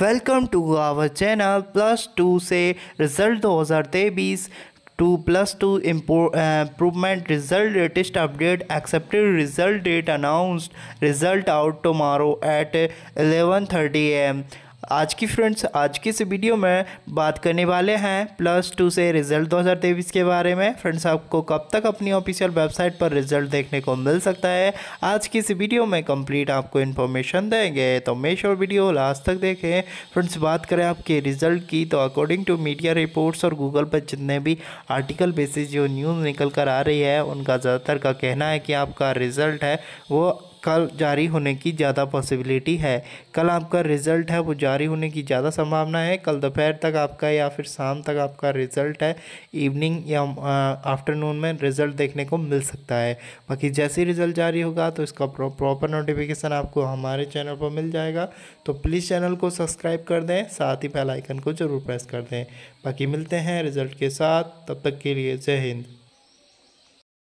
welcome to our channel plus two से result दो हज़ार तेईस two plus two improvement result latest update accepted result date announced result out tomorrow at eleven thirty AM आज की friends आज की इस वीडियो में बात करने वाले हैं प्लस टू से रिजल्ट 2023 के बारे में फ्रेंड्स आपको कब तक अपनी ऑफिशियल वेबसाइट पर रिजल्ट देखने को मिल सकता है आज की इस वीडियो में कंप्लीट आपको इन्फॉर्मेशन देंगे तो मेक श्योर वीडियो लास्ट तक देखें फ्रेंड्स बात करें आपके रिजल्ट की तो अकॉर्डिंग टू मीडिया रिपोर्ट्स और गूगल पर जितने भी आर्टिकल बेसिस जो न्यूज़ निकल कर आ रही है उनका ज़्यादातर का कहना है कि आपका रिजल्ट है वो कल जारी होने की ज़्यादा पॉसिबिलिटी है कल आपका रिज़ल्ट है वो जारी होने की ज़्यादा संभावना है कल दोपहर तक आपका या फिर शाम तक आपका रिज़ल्ट है इवनिंग या आफ्टरनून में रिज़ल्ट देखने को मिल सकता है बाकी जैसे रिज़ल्ट जारी होगा तो इसका प्रॉपर नोटिफिकेशन आपको हमारे चैनल पर मिल जाएगा तो प्लीज़ चैनल को सब्सक्राइब कर दें साथ ही बेलाइकन को ज़रूर प्रेस कर दें बाकी मिलते हैं रिज़ल्ट के साथ तब तक के लिए जय हिंद